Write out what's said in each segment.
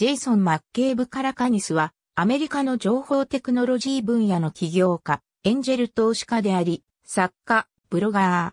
ジェイソン・マッケーブ・カラカニスは、アメリカの情報テクノロジー分野の起業家、エンジェル投資家であり、作家、ブロガー。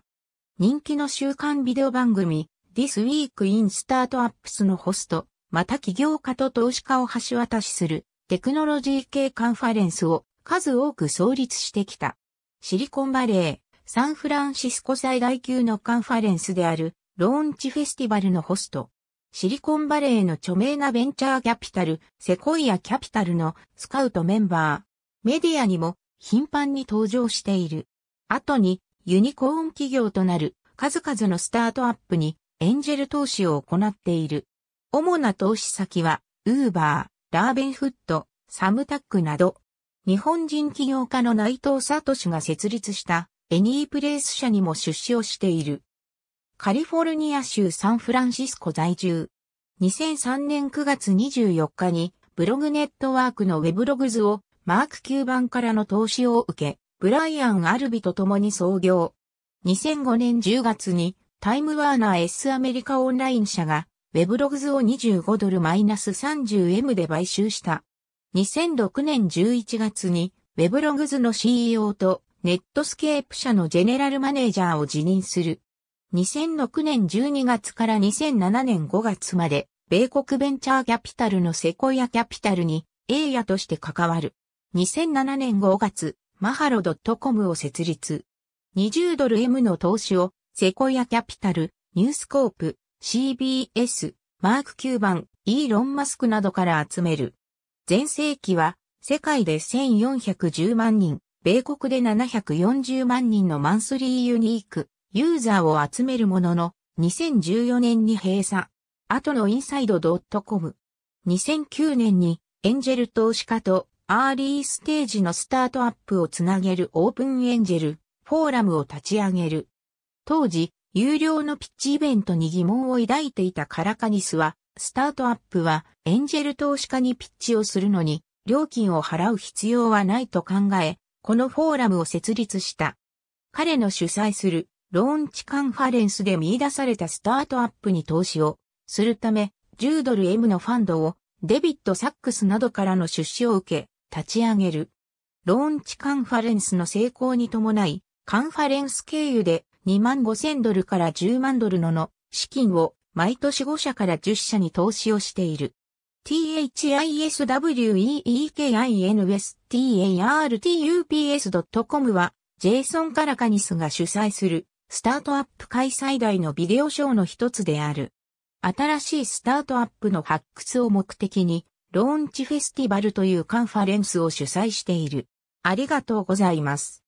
人気の週刊ビデオ番組、This Week in Startups のホスト、また起業家と投資家を橋渡しする、テクノロジー系カンファレンスを数多く創立してきた。シリコンバレー、サンフランシスコ最大級のカンファレンスである、ローンチフェスティバルのホスト。シリコンバレーの著名なベンチャーキャピタル、セコイアキャピタルのスカウトメンバー、メディアにも頻繁に登場している。後にユニコーン企業となる数々のスタートアップにエンジェル投資を行っている。主な投資先は、ウーバー、ラーベンフット、サムタックなど、日本人起業家の内藤聡が設立したエニープレイス社にも出資をしている。カリフォルニア州サンフランシスコ在住。2003年9月24日にブログネットワークのウェブログズをマーク・9番からの投資を受け、ブライアン・アルビと共に創業。2005年10月にタイムワーナー S アメリカオンライン社がウェブログズを25ドルマイナス 30M で買収した。2006年11月にウェブログズの CEO とネットスケープ社のジェネラルマネージャーを辞任する。2006年12月から2007年5月まで、米国ベンチャーキャピタルのセコイアキャピタルに、エイヤとして関わる。2007年5月、マハロ .com を設立。20ドル M の投資を、セコイアキャピタル、ニュースコープ、CBS、マーク・9番、イーロン・マスクなどから集める。前世紀は、世界で1410万人、米国で740万人のマンスリーユニーク、ユーザーを集めるものの、2014年に閉鎖。後のインサイド .com。2009年にエンジェル投資家とアーリーステージのスタートアップをつなげるオープンエンジェルフォーラムを立ち上げる。当時、有料のピッチイベントに疑問を抱いていたカラカニスは、スタートアップはエンジェル投資家にピッチをするのに料金を払う必要はないと考え、このフォーラムを設立した。彼の主催するローンチカンファレンスで見出されたスタートアップに投資をするため、10ドル M のファンドをデビット・サックスなどからの出資を受け、立ち上げる。ローンチカンファレンスの成功に伴い、カンファレンス経由で2万5000ドルから10万ドルのの資金を毎年5社から10社に投資をしている。thisweekinwestartups.com はジェイソン・カラカニスが主催するスタートアップ界最大のビデオショーの一つである。新しいスタートアップの発掘を目的に、ローンチフェスティバルというカンファレンスを主催している。ありがとうございます。